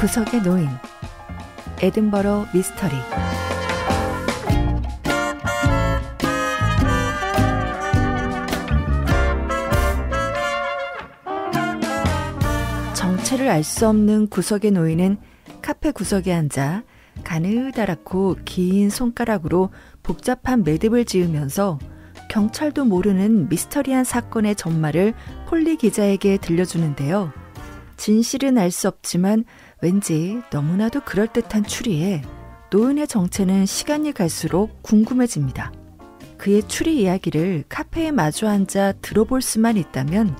구석의 노인 에든버러 미스터리 정체를 알 수 없는 구석의 노인은 카페 구석에 앉아 가느다랗고 긴 손가락으로 복잡한 매듭을 지으면서 경찰도 모르는 미스터리한 사건의 전말을 폴리 기자에게 들려주는데요. 진실은 알 수 없지만 왠지 너무나도 그럴듯한 추리에 노인의 정체는 시간이 갈수록 궁금해집니다. 그의 추리 이야기를 카페에 마주 앉아 들어볼 수만 있다면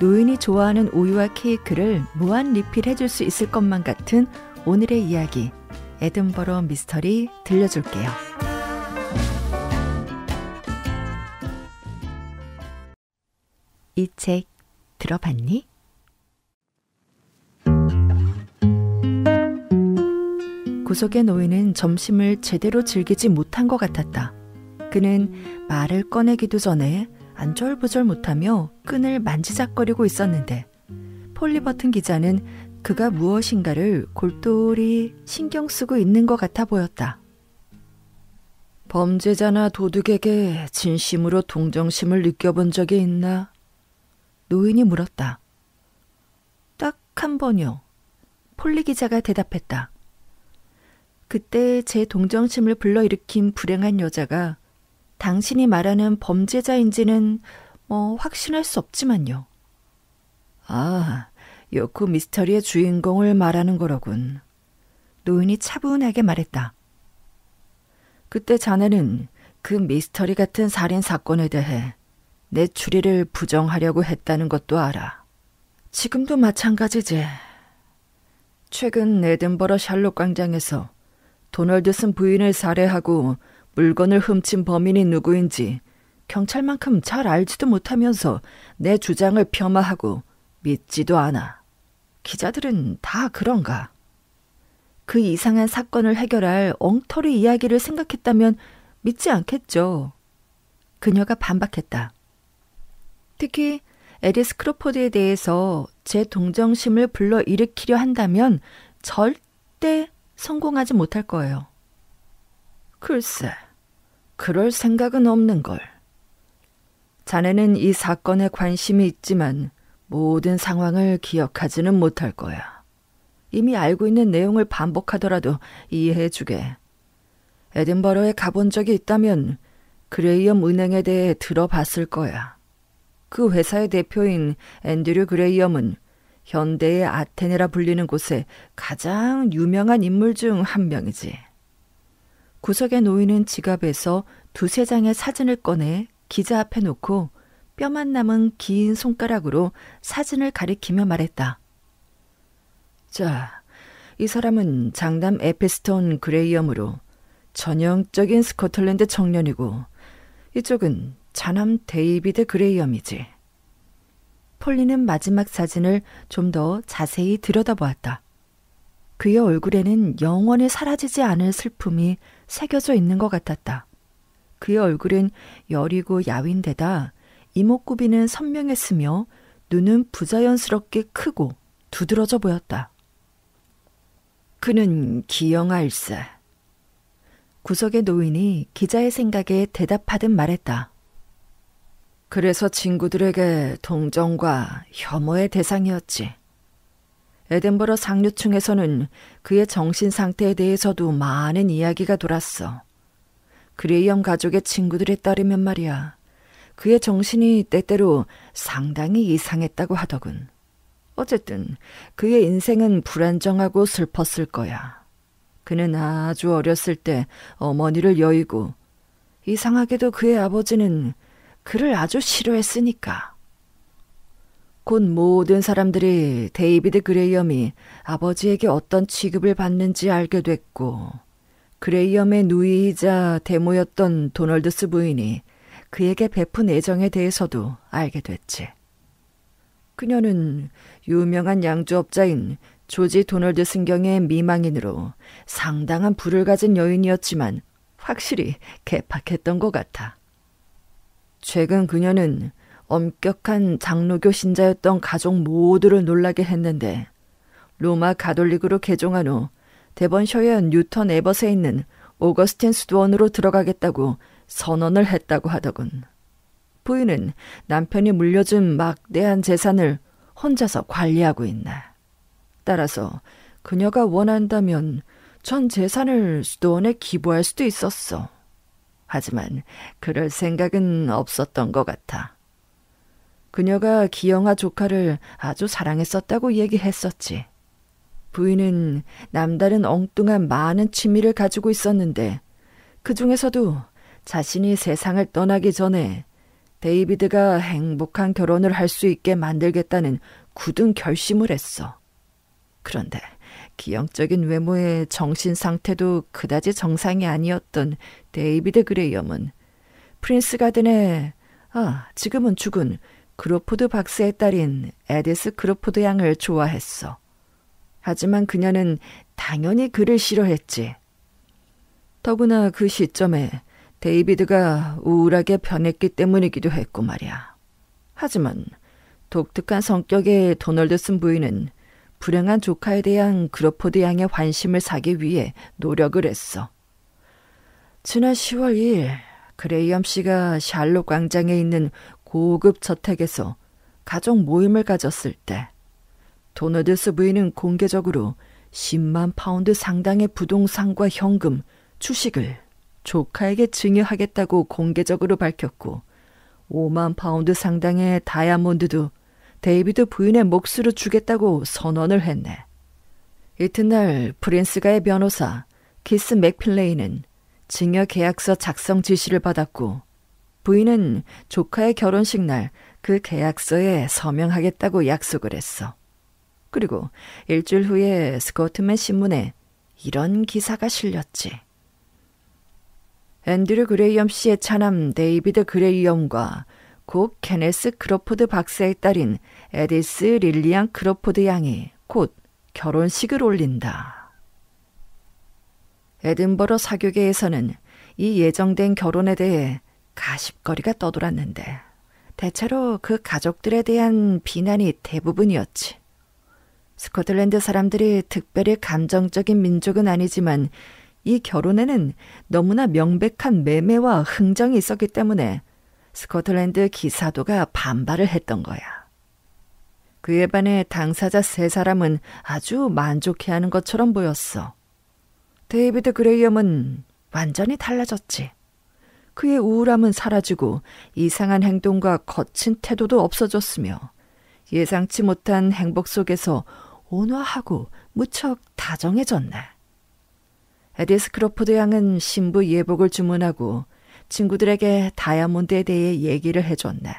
노인이 좋아하는 우유와 케이크를 무한 리필해줄 수 있을 것만 같은 오늘의 이야기 에든버러 미스터리 들려줄게요. 이 책 들어봤니? 구석에 놓이는 점심을 제대로 즐기지 못한 것 같았다. 그는 말을 꺼내기도 전에 안절부절 못하며 끈을 만지작거리고 있었는데 폴리버튼 기자는 그가 무엇인가를 골똘히 신경 쓰고 있는 것 같아 보였다. 범죄자나 도둑에게 진심으로 동정심을 느껴본 적이 있나? 노인이 물었다. 딱 한 번요. 폴리 기자가 대답했다. 그때 제 동정심을 불러일으킨 불행한 여자가 당신이 말하는 범죄자인지는 뭐 확신할 수 없지만요. 아, 요코 미스터리의 주인공을 말하는 거라군 노인이 차분하게 말했다. 그때 자네는 그 미스터리 같은 살인 사건에 대해 내 추리를 부정하려고 했다는 것도 알아. 지금도 마찬가지지. 최근 에든버러 샬롯 광장에서 도널드슨 부인을 살해하고 물건을 훔친 범인이 누구인지 경찰만큼 잘 알지도 못하면서 내 주장을 폄하하고 믿지도 않아. 기자들은 다 그런가? 그 이상한 사건을 해결할 엉터리 이야기를 생각했다면 믿지 않겠죠. 그녀가 반박했다. 특히 에리스 크로포드에 대해서 제 동정심을 불러일으키려 한다면 절대 성공하지 못할 거예요. 글쎄, 그럴 생각은 없는 걸. 자네는 이 사건에 관심이 있지만 모든 상황을 기억하지는 못할 거야. 이미 알고 있는 내용을 반복하더라도 이해해 주게. 에든버러에 가본 적이 있다면 그레이엄 은행에 대해 들어봤을 거야. 그 회사의 대표인 앤드류 그레이엄은 현대의 아테네라 불리는 곳에 가장 유명한 인물 중 한 명이지. 구석에 놓이는 지갑에서 두세 장의 사진을 꺼내 기자 앞에 놓고 뼈만 남은 긴 손가락으로 사진을 가리키며 말했다. 자, 이 사람은 장남 에페스톤 그레이엄으로 전형적인 스코틀랜드 청년이고 이쪽은 자남 데이비드 그레이엄이지. 폴리는 마지막 사진을 좀 더 자세히 들여다보았다. 그의 얼굴에는 영원히 사라지지 않을 슬픔이 새겨져 있는 것 같았다. 그의 얼굴은 여리고 야윈데다 이목구비는 선명했으며 눈은 부자연스럽게 크고 두드러져 보였다. 그는 기영아일세 구석의 노인이 기자의 생각에 대답하듯 말했다. 그래서 친구들에게 동정과 혐오의 대상이었지. 에덴버러 상류층에서는 그의 정신 상태에 대해서도 많은 이야기가 돌았어. 그레이엄 가족의 친구들에 따르면 말이야. 그의 정신이 때때로 상당히 이상했다고 하더군. 어쨌든 그의 인생은 불안정하고 슬펐을 거야. 그는 아주 어렸을 때 어머니를 여의고 이상하게도 그의 아버지는 그를 아주 싫어했으니까. 곧 모든 사람들이 데이비드 그레이엄이 아버지에게 어떤 취급을 받는지 알게 됐고, 그레이엄의 누이이자 대모였던 도널드스 부인이 그에게 베푼 애정에 대해서도 알게 됐지. 그녀는 유명한 양조업자인 조지 도널드 승경의 미망인으로 상당한 부를 가진 여인이었지만 확실히 개팍했던 것 같아. 최근 그녀는 엄격한 장로교 신자였던 가족 모두를 놀라게 했는데 로마 가톨릭으로 개종한 후 대번셔현 뉴턴 에버스에 있는 오거스틴 수도원으로 들어가겠다고 선언을 했다고 하더군. 부인은 남편이 물려준 막대한 재산을 혼자서 관리하고 있나. 따라서 그녀가 원한다면 전 재산을 수도원에 기부할 수도 있었어. 하지만 그럴 생각은 없었던 것 같아. 그녀가 기영아 조카를 아주 사랑했었다고 얘기했었지. 부인은 남다른 엉뚱한 많은 취미를 가지고 있었는데 그 중에서도 자신이 세상을 떠나기 전에 데이비드가 행복한 결혼을 할 수 있게 만들겠다는 굳은 결심을 했어. 그런데 기형적인 외모의 정신 상태도 그다지 정상이 아니었던 데이비드 그레이엄은 프린스 가든의 아, 지금은 죽은 그로포드 박스의 딸인 에디스 그로포드 양을 좋아했어. 하지만 그녀는 당연히 그를 싫어했지. 더구나 그 시점에 데이비드가 우울하게 변했기 때문이기도 했고 말이야. 하지만 독특한 성격의 도널드슨 부인은 불행한 조카에 대한 그로포드 양의 관심을 사기 위해 노력을 했어. 지난 10월 2일 그레이엄 씨가 샬롯 광장에 있는 고급 저택에서 가족 모임을 가졌을 때 도너드스 부인은 공개적으로 10만 파운드 상당의 부동산과 현금, 주식을 조카에게 증여하겠다고 공개적으로 밝혔고 5만 파운드 상당의 다이아몬드도 데이비드 부인의 몫으로 주겠다고 선언을 했네. 이튿날 프린스가의 변호사 키스 맥필레이는 증여 계약서 작성 지시를 받았고 부인은 조카의 결혼식 날 그 계약서에 서명하겠다고 약속을 했어. 그리고 일주일 후에 스코트맨 신문에 이런 기사가 실렸지. 앤드류 그레이엄 씨의 차남 데이비드 그레이엄과 곧 케네스 크로포드 박사의 딸인 에디스 릴리안 크로포드 양이 곧 결혼식을 올린다. 에든버러 사교계에서는 이 예정된 결혼에 대해 가십거리가 떠돌았는데 대체로 그 가족들에 대한 비난이 대부분이었지. 스코틀랜드 사람들이 특별히 감정적인 민족은 아니지만 이 결혼에는 너무나 명백한 매매와 흥정이 있었기 때문에 스코틀랜드 기사도가 반발을 했던 거야. 그에 반해 당사자 세 사람은 아주 만족해하는 것처럼 보였어. 데이비드 그레이엄은 완전히 달라졌지. 그의 우울함은 사라지고 이상한 행동과 거친 태도도 없어졌으며 예상치 못한 행복 속에서 온화하고 무척 다정해졌네. 에디스 크로포드 양은 신부 예복을 주문하고 친구들에게 다이아몬드에 대해 얘기를 해줬네.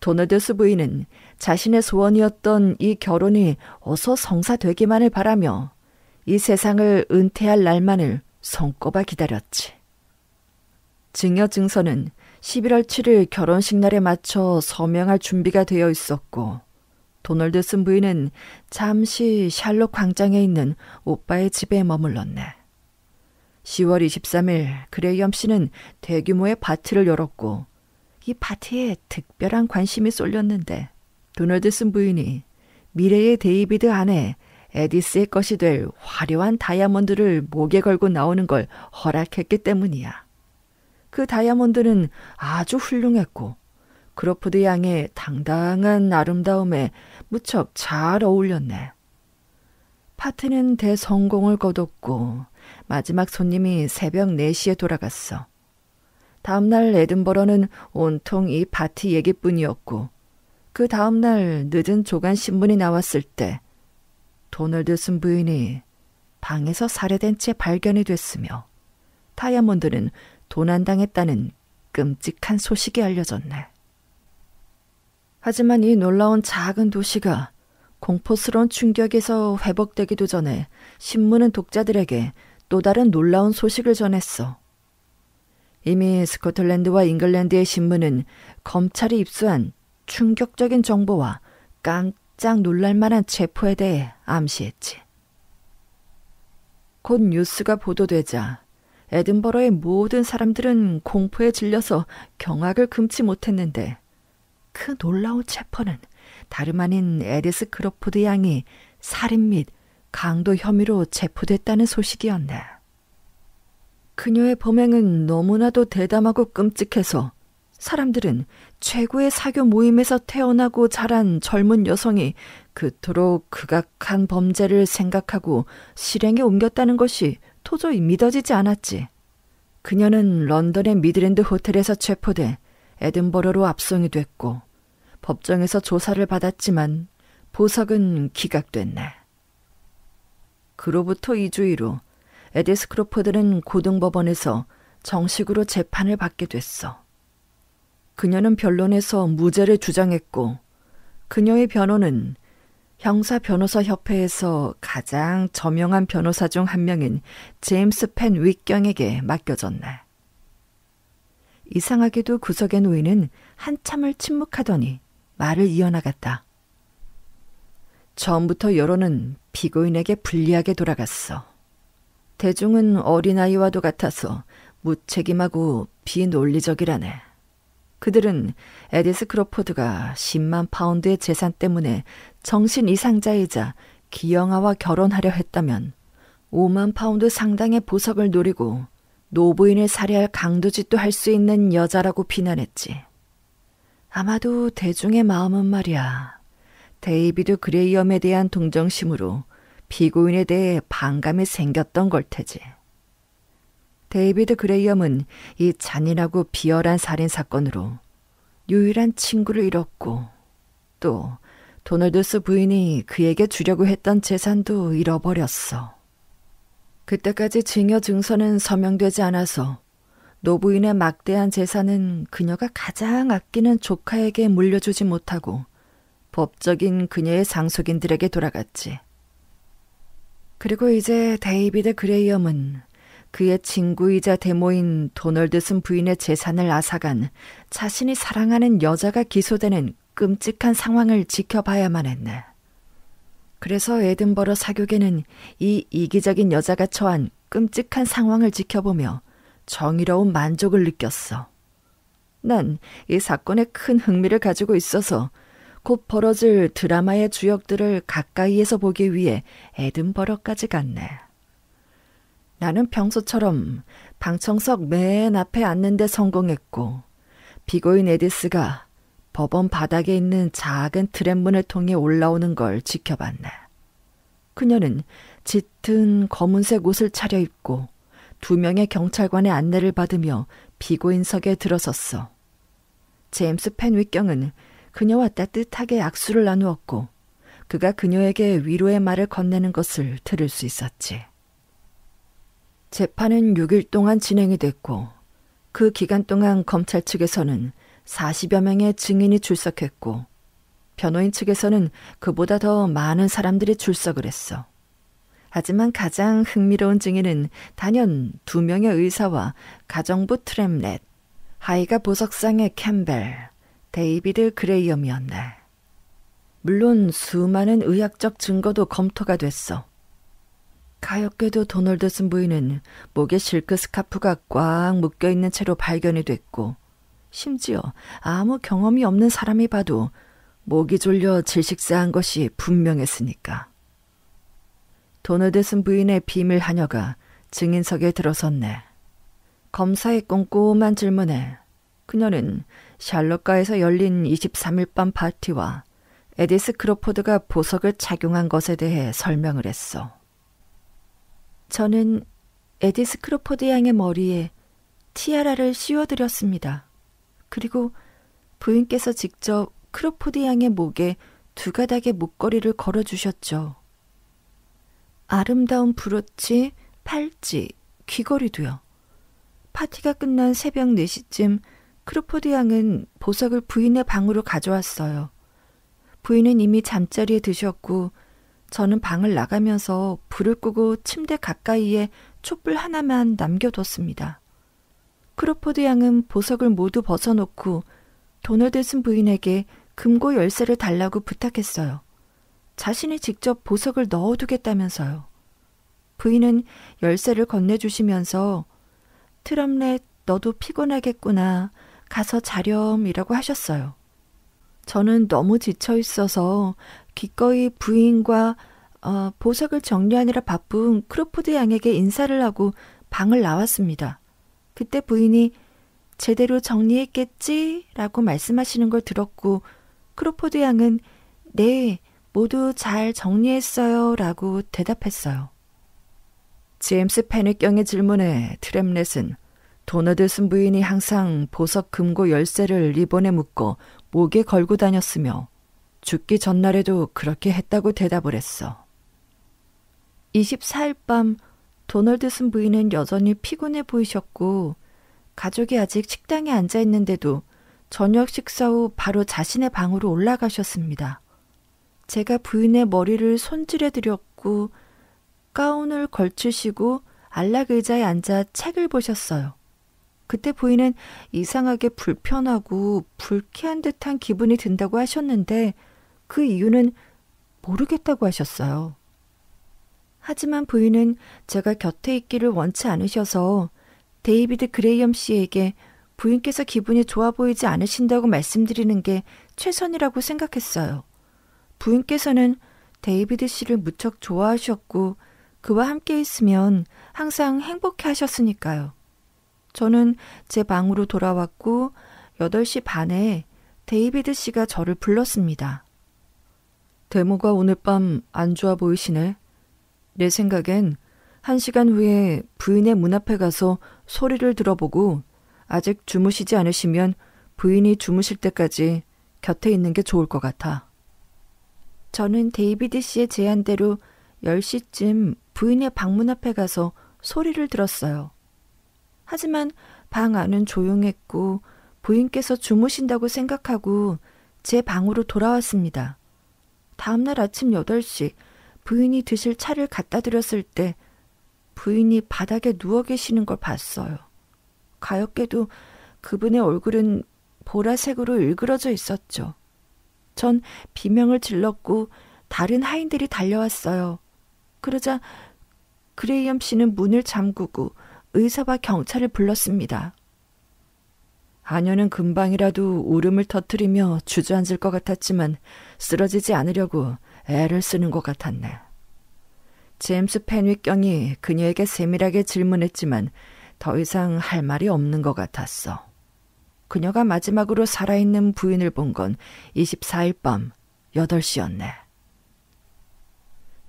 도널드스 부인은 자신의 소원이었던 이 결혼이 어서 성사되기만을 바라며 이 세상을 은퇴할 날만을 손꼽아 기다렸지. 증여 증서는 11월 7일 결혼식 날에 맞춰 서명할 준비가 되어 있었고 도널드슨 부인은 잠시 샬롯 광장에 있는 오빠의 집에 머물렀네. 10월 23일 그레이엄 씨는 대규모의 파티를 열었고 이 파티에 특별한 관심이 쏠렸는데 도널드슨 부인이 미래의 데이비드 안에 에디스의 것이 될 화려한 다이아몬드를 목에 걸고 나오는 걸 허락했기 때문이야. 그 다이아몬드는 아주 훌륭했고 크로포드 양의 당당한 아름다움에 무척 잘 어울렸네. 파트는 대성공을 거뒀고 마지막 손님이 새벽 4시에 돌아갔어. 다음날 에든버러는 온통 이파티 얘기뿐이었고, 그 다음날 늦은 조간 신문이 나왔을 때, 도널드 순 부인이 방에서 살해된 채 발견이 됐으며, 다이아몬드는 도난당했다는 끔찍한 소식이 알려졌네. 하지만 이 놀라운 작은 도시가 공포스러운 충격에서 회복되기도 전에 신문은 독자들에게 또 다른 놀라운 소식을 전했어. 이미 스코틀랜드와 잉글랜드의 신문은 검찰이 입수한 충격적인 정보와 깜짝 놀랄 만한 체포에 대해 암시했지. 곧 뉴스가 보도되자 에든버러의 모든 사람들은 공포에 질려서 경악을 금치 못했는데 그 놀라운 체포는 다름 아닌 에리스 크로포드 양이 살인 및 강도 혐의로 체포됐다는 소식이었네. 그녀의 범행은 너무나도 대담하고 끔찍해서 사람들은 최고의 사교 모임에서 태어나고 자란 젊은 여성이 그토록 극악한 범죄를 생각하고 실행에 옮겼다는 것이 도저히 믿어지지 않았지. 그녀는 런던의 미드랜드 호텔에서 체포돼 에든버러로 압송이 됐고 법정에서 조사를 받았지만 보석은 기각됐네. 그로부터 2주 이후 에디스 크로퍼드는 고등법원에서 정식으로 재판을 받게 됐어. 그녀는 변론에서 무죄를 주장했고 그녀의 변호는 형사 변호사 협회에서 가장 저명한 변호사 중 한 명인 제임스 펜 윗경에게 맡겨졌네. 이상하게도 구석의 노인은 한참을 침묵하더니 말을 이어나갔다. 처음부터 여론은 피고인에게 불리하게 돌아갔어. 대중은 어린아이와도 같아서 무책임하고 비논리적이라네. 그들은 에디스 크로포드가 10만 파운드의 재산 때문에 정신 이상자이자 기영아와 결혼하려 했다면 5만 파운드 상당의 보석을 노리고 노부인을 살해할 강도짓도 할 수 있는 여자라고 비난했지. 아마도 대중의 마음은 말이야. 데이비드 그레이엄에 대한 동정심으로 피고인에 대해 반감이 생겼던 걸 테지. 데이비드 그레이엄은 이 잔인하고 비열한 살인 사건으로 유일한 친구를 잃었고 또 도널드스 부인이 그에게 주려고 했던 재산도 잃어버렸어. 그때까지 증여 증서는 서명되지 않아서 노부인의 막대한 재산은 그녀가 가장 아끼는 조카에게 물려주지 못하고 법적인 그녀의 상속인들에게 돌아갔지. 그리고 이제 데이비드 그레이엄은 그의 친구이자 데모인 도널드슨 부인의 재산을 앗아간 자신이 사랑하는 여자가 기소되는 끔찍한 상황을 지켜봐야만 했네. 그래서 에든버러 사교계는 이 이기적인 여자가 처한 끔찍한 상황을 지켜보며 정의로운 만족을 느꼈어. 난 이 사건에 큰 흥미를 가지고 있어서 곧 벌어질 드라마의 주역들을 가까이에서 보기 위해 에든버러까지 갔네. 나는 평소처럼 방청석 맨 앞에 앉는데 성공했고 비고인 에디스가 법원 바닥에 있는 작은 트램문을 통해 올라오는 걸 지켜봤네. 그녀는 짙은 검은색 옷을 차려입고 두 명의 경찰관의 안내를 받으며 비고인석에 들어섰어. 제임스 펜 윗경은 그녀와 따뜻하게 악수를 나누었고 그가 그녀에게 위로의 말을 건네는 것을 들을 수 있었지. 재판은 6일 동안 진행이 됐고 그 기간 동안 검찰 측에서는 40여 명의 증인이 출석했고 변호인 측에서는 그보다 더 많은 사람들이 출석을 했어. 하지만 가장 흥미로운 증인은 단연 두 명의 의사와 가정부 트램넷, 하이가 보석상의 캠벨, 데이비드 그레이엄이었네. 물론 수많은 의학적 증거도 검토가 됐어. 가엾게도 도널드슨 부인은 목에 실크 스카프가 꽉 묶여 있는 채로 발견이 됐고, 심지어 아무 경험이 없는 사람이 봐도 목이 졸려 질식사한 것이 분명했으니까. 도널드슨 부인의 비밀 하녀가 증인석에 들어섰네. 검사의 꼼꼼한 질문에 그녀는 샬롯가에서 열린 23일 밤 파티와 에디스 크로포드가 보석을 착용한 것에 대해 설명을 했어. 저는 에디스 크로포드 양의 머리에 티아라를 씌워드렸습니다. 그리고 부인께서 직접 크로포드 양의 목에 두 가닥의 목걸이를 걸어주셨죠. 아름다운 브로치, 팔찌, 귀걸이도요. 파티가 끝난 새벽 4시쯤 크루포드 양은 보석을 부인의 방으로 가져왔어요. 부인은 이미 잠자리에 드셨고 저는 방을 나가면서 불을 끄고 침대 가까이에 촛불 하나만 남겨뒀습니다. 크로포드 양은 보석을 모두 벗어놓고 돈을 드신 부인에게 금고 열쇠를 달라고 부탁했어요. 자신이 직접 보석을 넣어두겠다면서요. 부인은 열쇠를 건네주시면서 트럼렛 너도 피곤하겠구나. 가서 자렴이라고 하셨어요. 저는 너무 지쳐 있어서 기꺼이 부인과 어, 보석을 정리하느라 바쁜 크로포드 양에게 인사를 하고 방을 나왔습니다. 그때 부인이 제대로 정리했겠지라고 말씀하시는 걸 들었고 크로포드 양은 네, 모두 잘 정리했어요라고 대답했어요. 제임스 패닉경의 질문에 트램렛은 도너드슨 부인이 항상 보석 금고 열쇠를 리본에 묶고 목에 걸고 다녔으며 죽기 전날에도 그렇게 했다고 대답을 했어. 24일 밤 도널드슨 부인은 여전히 피곤해 보이셨고 가족이 아직 식당에 앉아 있는데도 저녁 식사 후 바로 자신의 방으로 올라가셨습니다. 제가 부인의 머리를 손질해 드렸고 가운을 걸치시고 안락 의자에 앉아 책을 보셨어요. 그때 부인은 이상하게 불편하고 불쾌한 듯한 기분이 든다고 하셨는데 그 이유는 모르겠다고 하셨어요. 하지만 부인은 제가 곁에 있기를 원치 않으셔서 데이비드 그레이엄 씨에게 부인께서 기분이 좋아 보이지 않으신다고 말씀드리는 게 최선이라고 생각했어요. 부인께서는 데이비드 씨를 무척 좋아하셨고 그와 함께 있으면 항상 행복해 하셨으니까요. 저는 제 방으로 돌아왔고 8시 반에 데이비드 씨가 저를 불렀습니다. 데모가 오늘 밤 안 좋아 보이시네. 내 생각엔 한 시간 후에 부인의 문 앞에 가서 소리를 들어보고 아직 주무시지 않으시면 부인이 주무실 때까지 곁에 있는 게 좋을 것 같아. 저는 데이비드 씨의 제안대로 10시쯤 부인의 방문 앞에 가서 소리를 들었어요. 하지만 방 안은 조용했고 부인께서 주무신다고 생각하고 제 방으로 돌아왔습니다. 다음날 아침 8시 부인이 드실 차를 갖다 드렸을 때 부인이 바닥에 누워 계시는 걸 봤어요. 가엾게도 그분의 얼굴은 보라색으로 일그러져 있었죠. 전 비명을 질렀고 다른 하인들이 달려왔어요. 그러자 그레이엄 씨는 문을 잠그고 의사와 경찰을 불렀습니다. 아녀는 금방이라도 울음을 터뜨리며 주저앉을 것 같았지만 쓰러지지 않으려고 애를 쓰는 것 같았네. 제임스 펜윗경이 그녀에게 세밀하게 질문했지만 더 이상 할 말이 없는 것 같았어. 그녀가 마지막으로 살아있는 부인을 본 건 24일 밤 8시였네.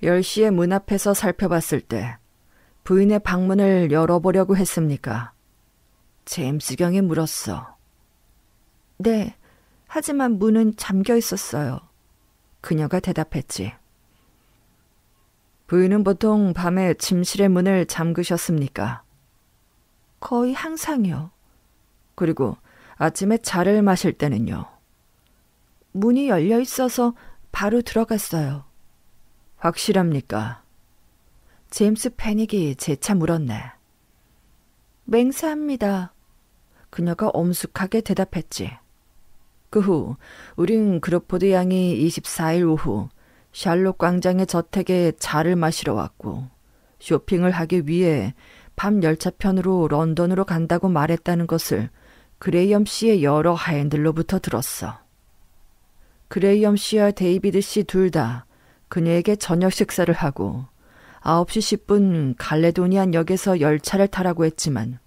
10시에 문 앞에서 살펴봤을 때 부인의 방문을 열어보려고 했습니까? 제임스 경이 물었어. 네, 하지만 문은 잠겨 있었어요. 그녀가 대답했지. 부인은 보통 밤에 침실의 문을 잠그셨습니까? 거의 항상요. 그리고 아침에 차를 마실 때는요. 문이 열려 있어서 바로 들어갔어요. 확실합니까? 제임스 패닉이 재차 물었네. 맹세합니다. 그녀가 엄숙하게 대답했지. 그 후 우린 그로포드 양이 24일 오후 샬롯 광장의 저택에 차를 마시러 왔고 쇼핑을 하기 위해 밤 열차편으로 런던으로 간다고 말했다는 것을 그레이엄 씨의 여러 하인들로부터 들었어. 그레이엄 씨와 데이비드 씨 둘 다 그녀에게 저녁 식사를 하고 9시 10분 갈레도니안 역에서 열차를 타라고 했지만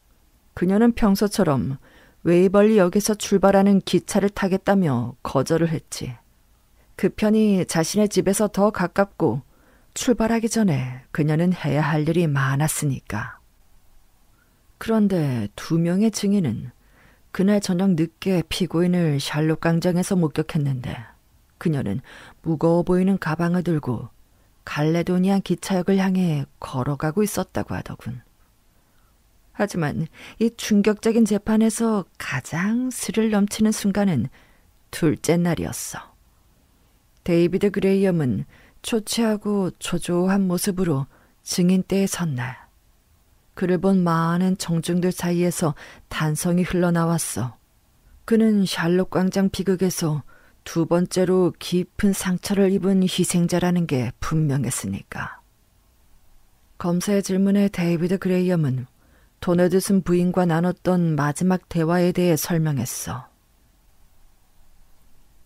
그녀는 평소처럼 웨이벌리 역에서 출발하는 기차를 타겠다며 거절을 했지. 그 편이 자신의 집에서 더 가깝고 출발하기 전에 그녀는 해야 할 일이 많았으니까. 그런데 두 명의 증인은 그날 저녁 늦게 피고인을 샬롯 광장에서 목격했는데 그녀는 무거워 보이는 가방을 들고 갈레도니아 기차역을 향해 걸어가고 있었다고 하더군. 하지만 이 충격적인 재판에서 가장 스릴 넘치는 순간은 둘째 날이었어. 데이비드 그레이엄은 초췌하고 초조한 모습으로 증인대에 섰날. 그를 본 많은 정중들 사이에서 단성이 흘러나왔어. 그는 샬롯 광장 비극에서 두 번째로 깊은 상처를 입은 희생자라는 게 분명했으니까. 검사의 질문에 데이비드 그레이엄은 도네드슨 부인과 나눴던 마지막 대화에 대해 설명했어.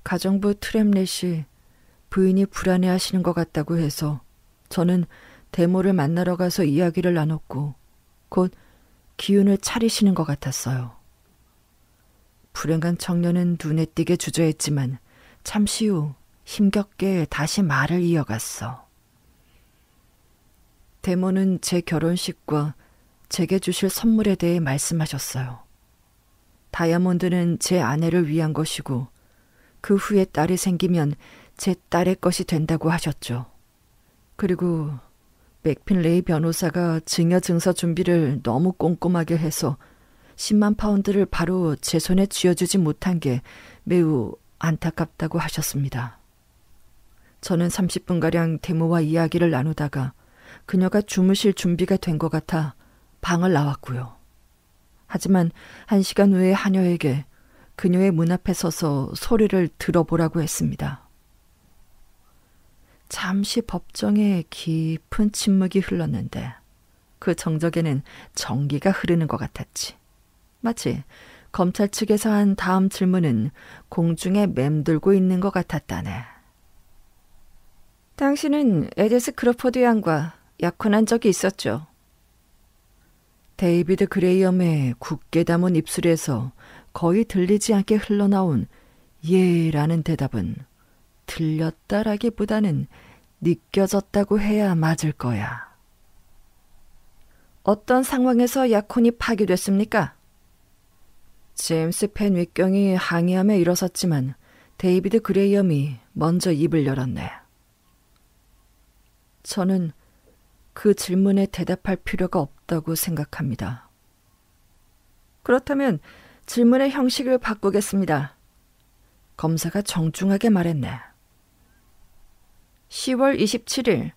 가정부 트램넷이 부인이 불안해 하시는 것 같다고 해서 저는 데모를 만나러 가서 이야기를 나눴고 곧 기운을 차리시는 것 같았어요. 불행한 청년은 눈에 띄게 주저했지만 잠시 후 힘겹게 다시 말을 이어갔어. 데모는제 결혼식과 제게 주실 선물에 대해 말씀하셨어요. 다이아몬드는 제 아내를 위한 것이고 그 후에 딸이 생기면 제 딸의 것이 된다고 하셨죠. 그리고 맥핀레이 변호사가 증여 증서 준비를 너무 꼼꼼하게 해서 10만 파운드를 바로 제 손에 쥐어주지 못한 게 매우 안타깝다고 하셨습니다. 저는 30분가량 데모와 이야기를 나누다가 그녀가 주무실 준비가 된 것 같아 방을 나왔고요. 하지만 한 시간 후에 하녀에게 그녀의 문 앞에 서서 소리를 들어보라고 했습니다. 잠시 법정에 깊은 침묵이 흘렀는데 그 정적에는 정기가 흐르는 것 같았지. 마치 검찰 측에서 한 다음 질문은 공중에 맴돌고 있는 것 같았다네. 당신은 에데스 크로포드 양과 약혼한 적이 있었죠. 데이비드 그레이엄의 굳게 담은 입술에서 거의 들리지 않게 흘러나온 예라는 대답은 들렸다라기보다는 느껴졌다고 해야 맞을 거야. 어떤 상황에서 약혼이 파기됐습니까? 제임스 펜 윗경이 항의함에 일어섰지만 데이비드 그레이엄이 먼저 입을 열었네. 저는 그 질문에 대답할 필요가 없다고 생각합니다. 그렇다면 질문의 형식을 바꾸겠습니다. 검사가 정중하게 말했네. 10월 27일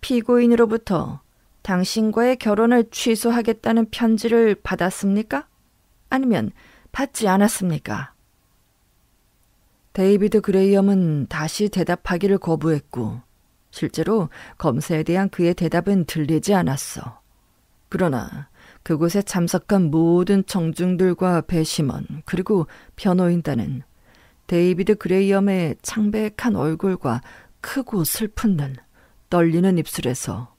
피고인으로부터 당신과의 결혼을 취소하겠다는 편지를 받았습니까? 아니면 받지 않았습니까? 데이비드 그레이엄은 다시 대답하기를 거부했고, 실제로 검사에 대한 그의 대답은 들리지 않았어. 그러나 그곳에 참석한 모든 청중들과 배심원, 그리고 변호인단은 데이비드 그레이엄의 창백한 얼굴과 크고 슬픈 눈, 떨리는 입술에서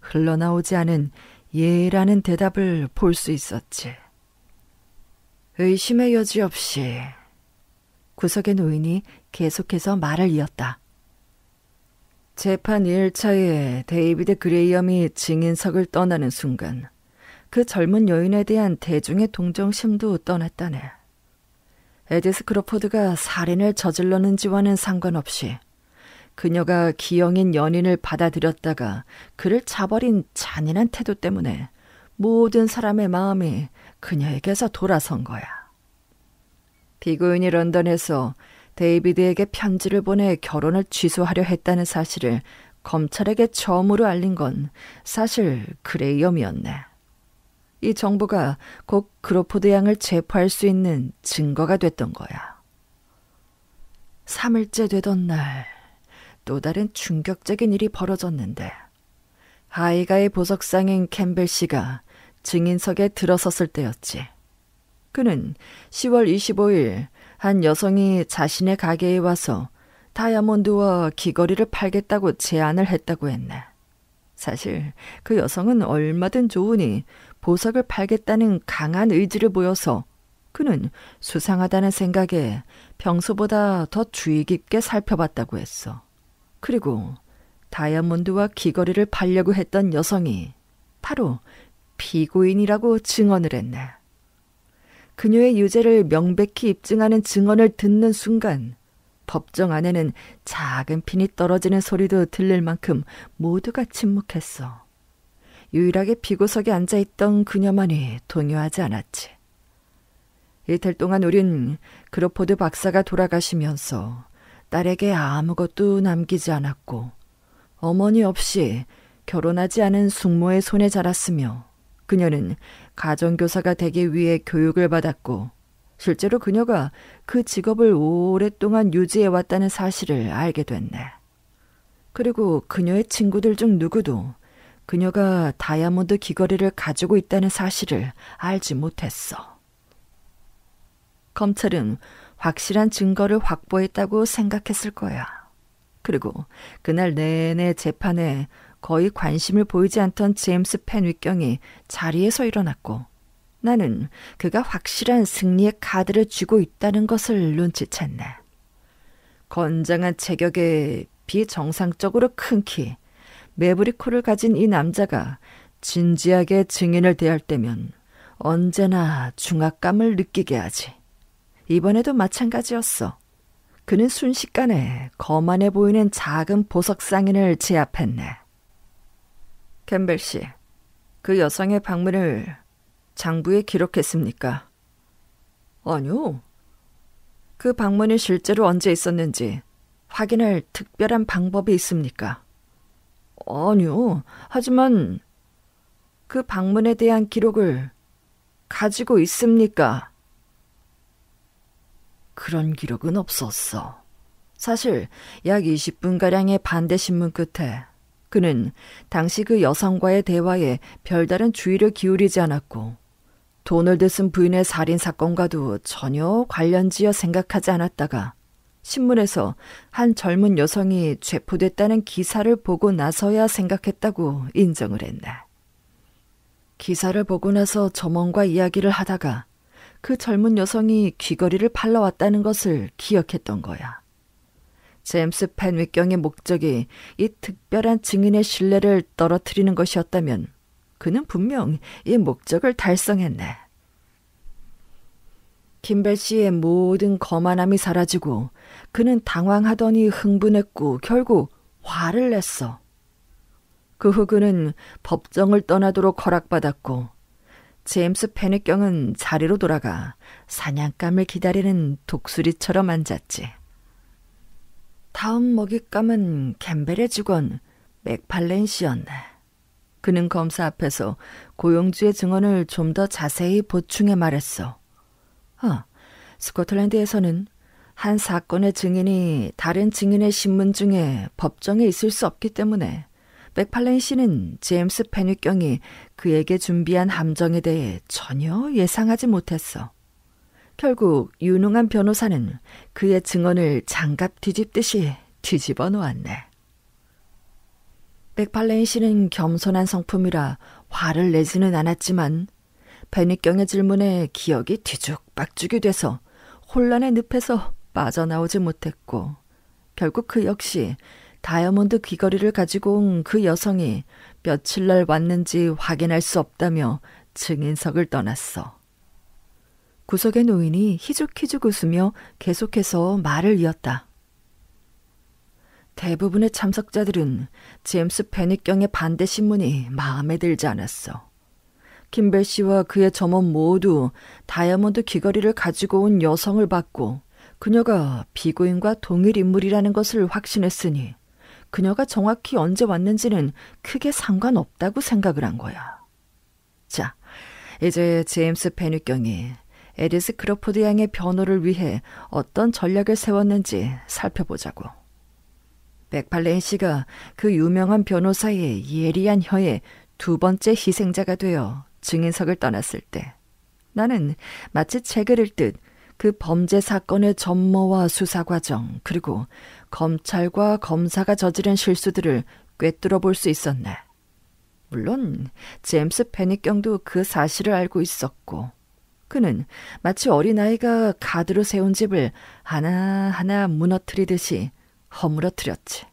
흘러나오지 않은 예라는 대답을 볼 수 있었지. 의심의 여지 없이 구석에 노인이 계속해서 말을 이었다. 재판 1차에 데이비드 그레이엄이 증인석을 떠나는 순간 그 젊은 여인에 대한 대중의 동정심도 떠났다네. 에디스 크로포드가 살인을 저질렀는지와는 상관없이 그녀가 기형인 연인을 받아들였다가 그를 자버린 잔인한 태도 때문에 모든 사람의 마음이 그녀에게서 돌아선 거야. 비구인이 런던에서 데이비드에게 편지를 보내 결혼을 취소하려 했다는 사실을 검찰에게 처음으로 알린 건 사실 그레이엄이었네. 이 정보가 곧 크로포드 양을 체포할 수 있는 증거가 됐던 거야. 3일째 되던 날, 또 다른 충격적인 일이 벌어졌는데, 아이가의 보석상인 캠벨 씨가 증인석에 들어섰을 때였지. 그는 10월 25일 한 여성이 자신의 가게에 와서 다이아몬드와 귀걸이를 팔겠다고 제안을 했다고 했네. 사실 그 여성은 얼마든 좋으니 보석을 팔겠다는 강한 의지를 보여서 그는 수상하다는 생각에 평소보다 더 주의 깊게 살펴봤다고 했어. 그리고 다이아몬드와 귀걸이를 팔려고 했던 여성이 바로 피고인이라고 증언을 했네. 그녀의 유죄를 명백히 입증하는 증언을 듣는 순간 법정 안에는 작은 핀이 떨어지는 소리도 들릴 만큼 모두가 침묵했어. 유일하게 비고석에 앉아 있던 그녀만이 동요하지 않았지. 이틀 동안 우린 그로포드 박사가 돌아가시면서 딸에게 아무것도 남기지 않았고 어머니 없이 결혼하지 않은 숙모의 손에 자랐으며 그녀는 가정교사가 되기 위해 교육을 받았고, 실제로 그녀가 그 직업을 오랫동안 유지해왔다는 사실을 알게 됐네. 그리고 그녀의 친구들 중 누구도 그녀가 다이아몬드 귀걸이를 가지고 있다는 사실을 알지 못했어. 검찰은 확실한 증거를 확보했다고 생각했을 거야. 그리고 그날 내내 재판에 거의 관심을 보이지 않던 제임스 펜윗경이 자리에서 일어났고 나는 그가 확실한 승리의 카드를 쥐고 있다는 것을 눈치챘네. 건장한 체격에 비정상적으로 큰 키, 메브리코를 가진 이 남자가 진지하게 증인을 대할 때면 언제나 중압감을 느끼게 하지. 이번에도 마찬가지였어. 그는 순식간에 거만해 보이는 작은 보석 상인을 제압했네. 캠벨 씨, 그 여성의 방문을 장부에 기록했습니까? 아니요. 그 방문이 실제로 언제 있었는지 확인할 특별한 방법이 있습니까? 아니요. 하지만 그 방문에 대한 기록을 가지고 있습니까? 그런 기록은 없었어. 사실 약 20분가량의 반대 신문 끝에 그는 당시 그 여성과의 대화에 별다른 주의를 기울이지 않았고 도널드슨 부인의 살인 사건과도 전혀 관련지어 생각하지 않았다가 신문에서 한 젊은 여성이 체포됐다는 기사를 보고 나서야 생각했다고 인정을 했네 기사를 보고 나서 점원과 이야기를 하다가 그 젊은 여성이 귀걸이를 팔러 왔다는 것을 기억했던 거야. 제임스 팬윗경의 목적이 이 특별한 증인의 신뢰를 떨어뜨리는 것이었다면 그는 분명 이 목적을 달성했네. 김벨 씨의 모든 거만함이 사라지고 그는 당황하더니 흥분했고 결국 화를 냈어. 그 후 그는 법정을 떠나도록 허락받았고 제임스 페니경은 자리로 돌아가 사냥감을 기다리는 독수리처럼 앉았지. 다음 먹잇감은 캠벨의 직원 맥팔렌시였네. 그는 검사 앞에서 고용주의 증언을 좀 더 자세히 보충해 말했어. 아, 스코틀랜드에서는 한 사건의 증인이 다른 증인의 신문 중에 법정에 있을 수 없기 때문에 맥팔렌 씨는 제임스 페뉴경이 그에게 준비한 함정에 대해 전혀 예상하지 못했어. 결국 유능한 변호사는 그의 증언을 장갑 뒤집듯이 뒤집어 놓았네. 백팔레인 씨는 겸손한 성품이라 화를 내지는 않았지만 베니경의 질문에 기억이 뒤죽박죽이 돼서 혼란의 늪에서 빠져나오지 못했고 결국 그 역시 다이아몬드 귀걸이를 가지고 온 그 여성이 며칠 날 왔는지 확인할 수 없다며 증인석을 떠났어. 구석의 노인이 히죽히죽 웃으며 계속해서 말을 이었다. 대부분의 참석자들은 제임스 패닉경의 반대 신문이 마음에 들지 않았어. 김벨 씨와 그의 점원 모두 다이아몬드 귀걸이를 가지고 온 여성을 받고 그녀가 피고인과 동일 인물이라는 것을 확신했으니 그녀가 정확히 언제 왔는지는 크게 상관없다고 생각을 한 거야. 자, 이제 제임스 패닉경이 에리스 크로포드 양의 변호를 위해 어떤 전략을 세웠는지 살펴보자고. 맥팔레인 씨가 그 유명한 변호사의 예리한 혀에두 번째 희생자가 되어 증인석을 떠났을 때 나는 마치 책을 읽듯 그 범죄 사건의 전모와 수사 과정 그리고 검찰과 검사가 저지른 실수들을 꿰뚫어 볼 수 있었네. 물론 제임스 패닉경도 그 사실을 알고 있었고 그는 마치 어린아이가 가드로 세운 집을 하나하나 무너뜨리듯이 허물어뜨렸지.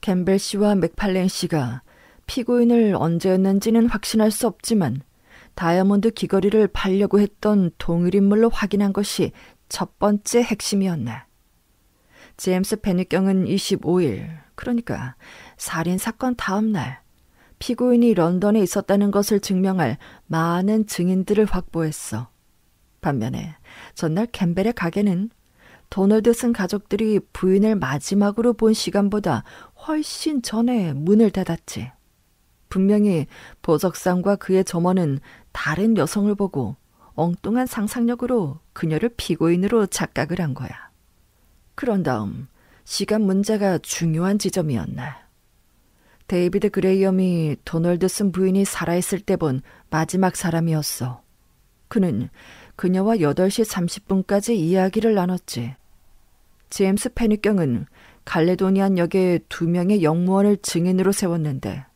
캠벨 씨와 맥팔렌 씨가 피고인을 언제였는지는 확신할 수 없지만 다이아몬드 귀걸이를 팔려고 했던 동일인물로 확인한 것이 첫 번째 핵심이었나 제임스 베니경은 25일, 그러니까 살인 사건 다음 날 피고인이 런던에 있었다는 것을 증명할 많은 증인들을 확보했어. 반면에 전날 캠벨의 가게는 도널드슨 가족들이 부인을 마지막으로 본 시간보다 훨씬 전에 문을 닫았지. 분명히 보석상과 그의 점원은 다른 여성을 보고 엉뚱한 상상력으로 그녀를 피고인으로 착각을 한 거야. 그런 다음 시간 문제가 중요한 지점이었나. 데이비드 그레이엄이 도널드슨 부인이 살아있을 때 본 마지막 사람이었어. 그는 그녀와 8시 30분까지 이야기를 나눴지. 제임스 페니경은 갈레도니안 역에 두 명의 영무원을 증인으로 세웠는데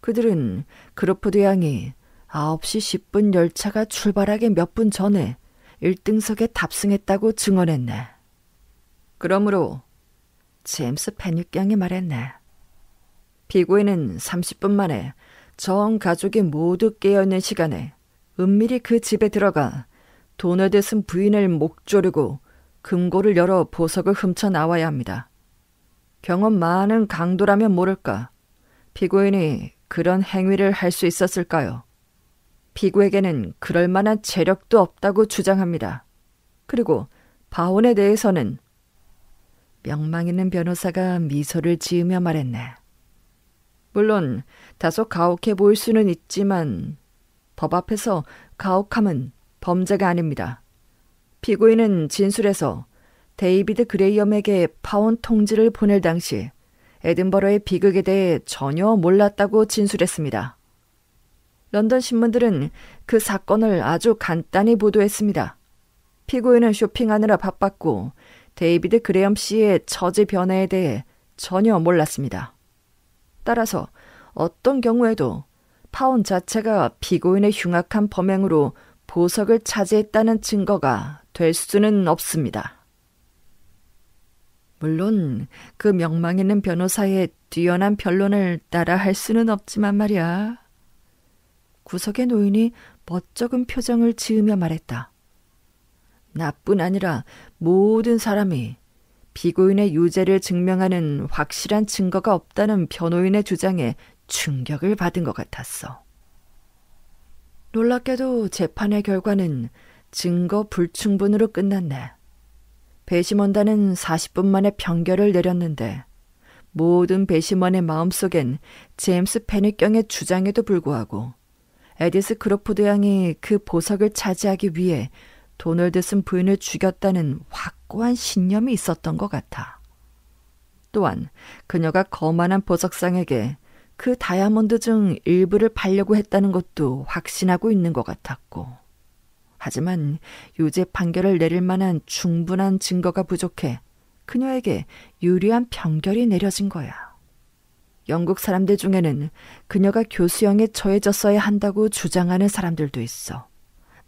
그들은 그로포드 양이 9시 10분 열차가 출발하기 몇 분 전에 1등석에 탑승했다고 증언했네. 그러므로 제임스 페닉 양이 말했네. 피고인은 30분 만에 전 가족이 모두 깨어있는 시간에 은밀히 그 집에 들어가 돈을 드쓴 부인을 목 조르고 금고를 열어 보석을 훔쳐 나와야 합니다. 경험 많은 강도라면 모를까 피고인이 그런 행위를 할 수 있었을까요? 피고에게는 그럴 만한 재력도 없다고 주장합니다. 그리고 바온에 대해서는 명망 있는 변호사가 미소를 지으며 말했네. 물론 다소 가혹해 보일 수는 있지만 법 앞에서 가혹함은 범죄가 아닙니다. 피고인은 진술에서 데이비드 그레이엄에게 파혼 통지를 보낼 당시 에든버러의 비극에 대해 전혀 몰랐다고 진술했습니다. 런던 신문들은 그 사건을 아주 간단히 보도했습니다. 피고인은 쇼핑하느라 바빴고 데이비드 그레엄 씨의 처지 변화에 대해 전혀 몰랐습니다. 따라서 어떤 경우에도 파혼 자체가 피고인의 흉악한 범행으로 보석을 차지했다는 증거가 될 수는 없습니다. 물론 그 명망 있는 변호사의 뛰어난 변론을 따라 할 수는 없지만 말이야. 구석의 노인이 멋쩍은 표정을 지으며 말했다. 나뿐 아니라 모든 사람이 비고인의 유죄를 증명하는 확실한 증거가 없다는 변호인의 주장에 충격을 받은 것 같았어. 놀랍게도 재판의 결과는 증거 불충분으로 끝났네. 배심원단은 40분 만에 평결을 내렸는데 모든 배심원의 마음속엔 제임스 페니경의 주장에도 불구하고 에디스 크로포드 양이 그 보석을 차지하기 위해 도널드슨 부인을 죽였다는 확 확고한 신념이 있었던 것 같아. 또한 그녀가 거만한 보석상에게 그 다이아몬드 중 일부를 팔려고 했다는 것도 확신하고 있는 것 같았고. 하지만 유죄 판결을 내릴 만한 충분한 증거가 부족해 그녀에게 유리한 판결이 내려진 거야. 영국 사람들 중에는 그녀가 교수형에 처해졌어야 한다고 주장하는 사람들도 있어.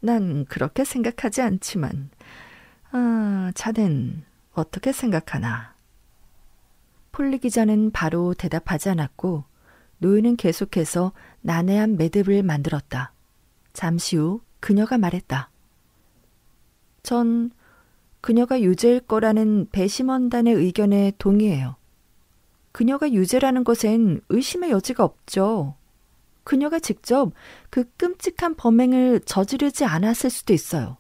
난 그렇게 생각하지 않지만 아, 자넨 어떻게 생각하나? 폴리 기자는 바로 대답하지 않았고 노인은 계속해서 난해한 매듭을 만들었다. 잠시 후 그녀가 말했다. 전 그녀가 유죄일 거라는 배심원단의 의견에 동의해요. 그녀가 유죄라는 것엔 의심의 여지가 없죠. 그녀가 직접 그 끔찍한 범행을 저지르지 않았을 수도 있어요.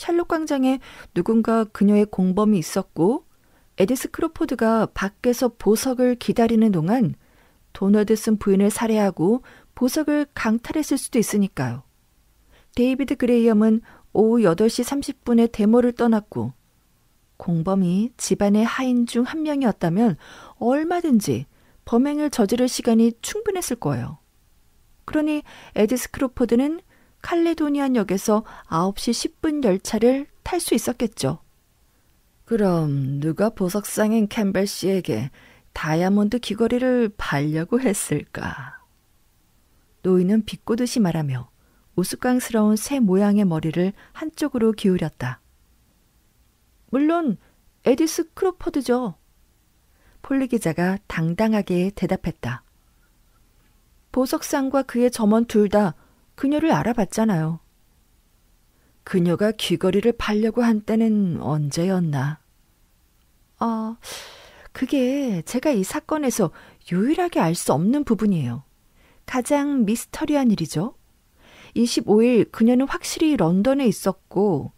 샬롯 광장에 누군가 그녀의 공범이 있었고 에디스 크로포드가 밖에서 보석을 기다리는 동안 도널드슨 부인을 살해하고 보석을 강탈했을 수도 있으니까요. 데이비드 그레이엄은 오후 8시 30분에 데모를 떠났고 공범이 집안의 하인 중 한 명이었다면 얼마든지 범행을 저지를 시간이 충분했을 거예요. 그러니 에디스 크로포드는 칼레도니안 역에서 9시 10분 열차를 탈 수 있었겠죠. 그럼 누가 보석상인 캠벨 씨에게 다이아몬드 귀걸이를 팔려고 했을까? 노인은 비꼬듯이 말하며 우스꽝스러운 새 모양의 머리를 한쪽으로 기울였다. 물론 에디스 크로퍼드죠. 폴리 기자가 당당하게 대답했다. 보석상과 그의 점원 둘다 그녀를 알아봤잖아요. 그녀가 귀걸이를 팔려고 한 때는 언제였나? 아, 그게 제가 이 사건에서 유일하게 알 수 없는 부분이에요. 가장 미스터리한 일이죠. 25일 그녀는 확실히 런던에 있었고,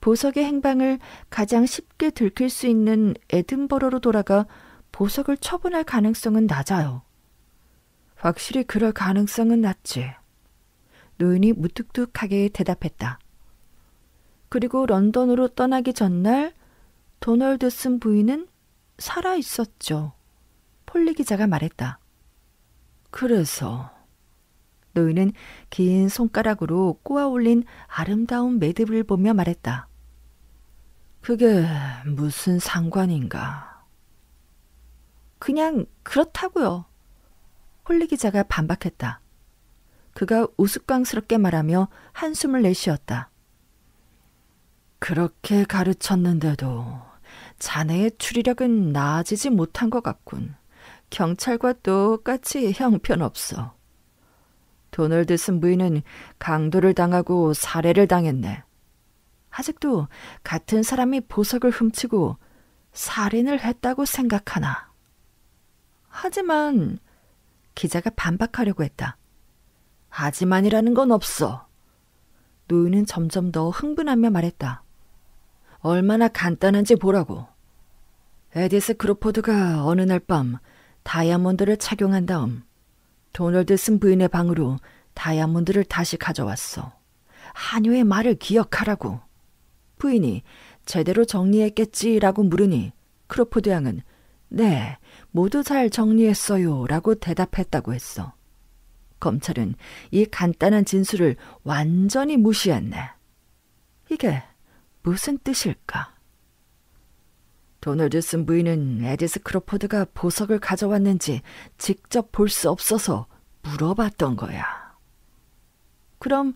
보석의 행방을 가장 쉽게 들킬 수 있는 에든버러로 돌아가 보석을 처분할 가능성은 낮아요. 확실히 그럴 가능성은 낮지. 노인이 무뚝뚝하게 대답했다. 그리고 런던으로 떠나기 전날 도널드 슨 부인은 살아 있었죠. 폴리 기자가 말했다. 그래서 노인은 긴 손가락으로 꼬아 올린 아름다운 매듭을 보며 말했다. 그게 무슨 상관인가? 그냥 그렇다고요. 홀리 기자가 반박했다. 그가 우스꽝스럽게 말하며 한숨을 내쉬었다. 그렇게 가르쳤는데도 자네의 추리력은 나아지지 못한 것 같군. 경찰과 똑같이 형편없어. 도널드슨 부인은 강도를 당하고 살해를 당했네. 아직도 같은 사람이 보석을 훔치고 살인을 했다고 생각하나. 하지만 기자가 반박하려고 했다. 하지만이라는 건 없어. 노인은 점점 더 흥분하며 말했다. 얼마나 간단한지 보라고. 에디스 크로포드가 어느 날 밤 다이아몬드를 착용한 다음 도널드슨 부인의 방으로 다이아몬드를 다시 가져왔어. 한효의 말을 기억하라고. 부인이 제대로 정리했겠지라고 물으니 크로포드 양은 네, 모두 잘 정리했어요라고 대답했다고 했어. 검찰은 이 간단한 진술을 완전히 무시했네. 이게 무슨 뜻일까? 도널드슨 부인은 에디스 크로포드가 보석을 가져왔는지 직접 볼 수 없어서 물어봤던 거야. 그럼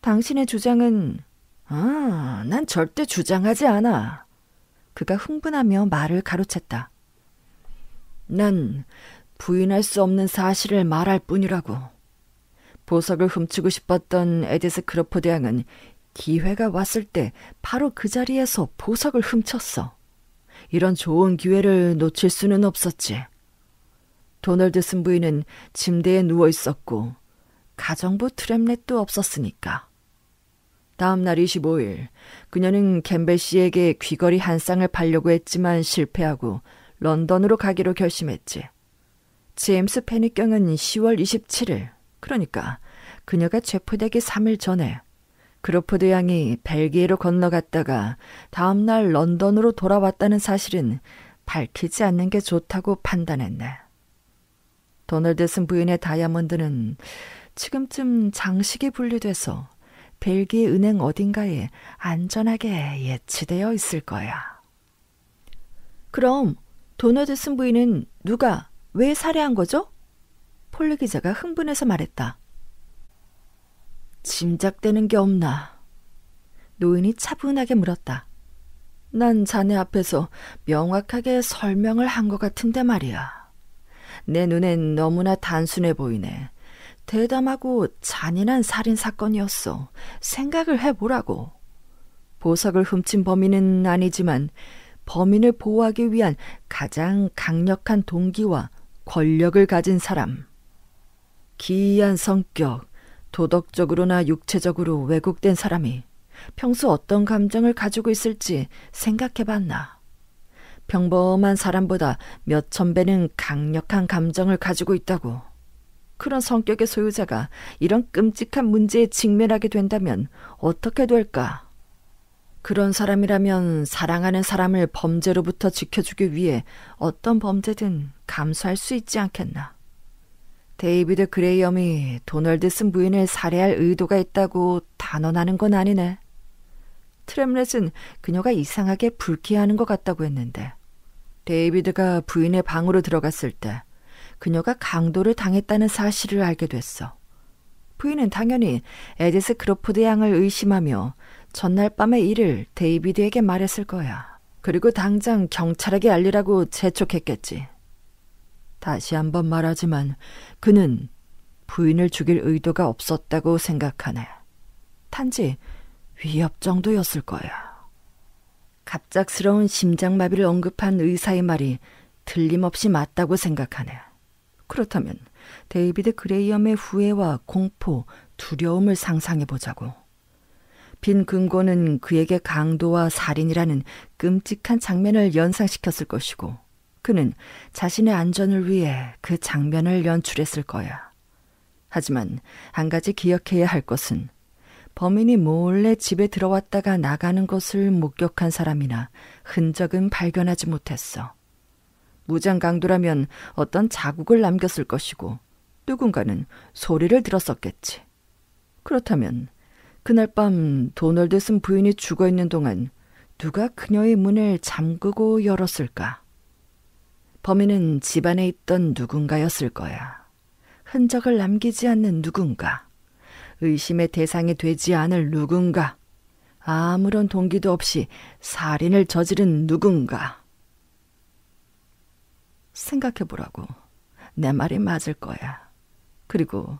당신의 주장은 아, 난 절대 주장하지 않아. 그가 흥분하며 말을 가로챘다. 난 부인할 수 없는 사실을 말할 뿐이라고. 보석을 훔치고 싶었던 에디스 크로포대왕은 기회가 왔을 때 바로 그 자리에서 보석을 훔쳤어. 이런 좋은 기회를 놓칠 수는 없었지. 도널드 승부인은 침대에 누워 있었고 가정부 트램넷도 없었으니까. 다음 날 25일 그녀는 캠벨 씨에게 귀걸이 한 쌍을 팔려고 했지만 실패하고 런던으로 가기로 결심했지. 제임스 페니경은 10월 27일, 그러니까 그녀가 체포되기 3일 전에 그로포드 양이 벨기에로 건너갔다가 다음날 런던으로 돌아왔다는 사실은 밝히지 않는 게 좋다고 판단했네. 도널드슨 부인의 다이아몬드는 지금쯤 장식이 분류돼서 벨기에 은행 어딘가에 안전하게 예치되어 있을 거야. 그럼 도널드슨 부인은 누가 왜 살해한 거죠? 폴리 기자가 흥분해서 말했다. 짐작되는 게 없나? 노인이 차분하게 물었다. 난 자네 앞에서 명확하게 설명을 한 것 같은데 말이야. 내 눈엔 너무나 단순해 보이네. 대담하고 잔인한 살인 사건이었어. 생각을 해보라고. 보석을 훔친 범인은 아니지만 범인을 보호하기 위한 가장 강력한 동기와 권력을 가진 사람, 기이한 성격, 도덕적으로나 육체적으로 왜곡된 사람이 평소 어떤 감정을 가지고 있을지 생각해 봤나. 평범한 사람보다 몇 천 배는 강력한 감정을 가지고 있다고. 그런 성격의 소유자가 이런 끔찍한 문제에 직면하게 된다면 어떻게 될까? 그런 사람이라면 사랑하는 사람을 범죄로부터 지켜주기 위해 어떤 범죄든 감수할 수 있지 않겠나. 데이비드 그레이엄이 도널드슨 부인을 살해할 의도가 있다고 단언하는 건 아니네. 트램렛은 그녀가 이상하게 불쾌하는것 같다고 했는데 데이비드가 부인의 방으로 들어갔을 때 그녀가 강도를 당했다는 사실을 알게 됐어. 부인은 당연히 에디스 크로포드 양을 의심하며 전날 밤의 일을 데이비드에게 말했을 거야. 그리고 당장 경찰에게 알리라고 재촉했겠지. 다시 한번 말하지만 그는 부인을 죽일 의도가 없었다고 생각하네. 단지 위협 정도였을 거야. 갑작스러운 심장마비를 언급한 의사의 말이 틀림없이 맞다고 생각하네. 그렇다면 데이비드 그레이엄의 후회와 공포, 두려움을 상상해 보자고. 빈 금고는 그에게 강도와 살인이라는 끔찍한 장면을 연상시켰을 것이고 그는 자신의 안전을 위해 그 장면을 연출했을 거야. 하지만 한 가지 기억해야 할 것은 범인이 몰래 집에 들어왔다가 나가는 것을 목격한 사람이나 흔적은 발견하지 못했어. 무장 강도라면 어떤 자국을 남겼을 것이고 누군가는 소리를 들었었겠지. 그렇다면 그날 밤 도널드슨 부인이 죽어 있는 동안 누가 그녀의 문을 잠그고 열었을까? 범인은 집안에 있던 누군가였을 거야. 흔적을 남기지 않는 누군가. 의심의 대상이 되지 않을 누군가. 아무런 동기도 없이 살인을 저지른 누군가. 생각해 보라고. 내 말이 맞을 거야. 그리고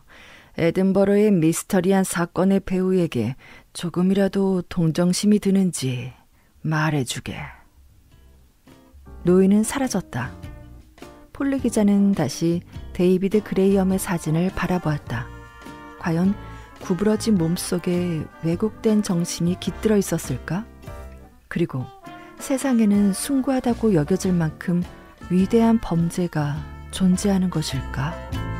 에든버러의 미스터리한 사건의 배우에게 조금이라도 동정심이 드는지 말해주게. 노인은 사라졌다. 폴리 기자는 다시 데이비드 그레이엄의 사진을 바라보았다. 과연 구부러진 몸 속에 왜곡된 정신이 깃들어 있었을까? 그리고 세상에는 숭고하다고 여겨질 만큼 위대한 범죄가 존재하는 것일까?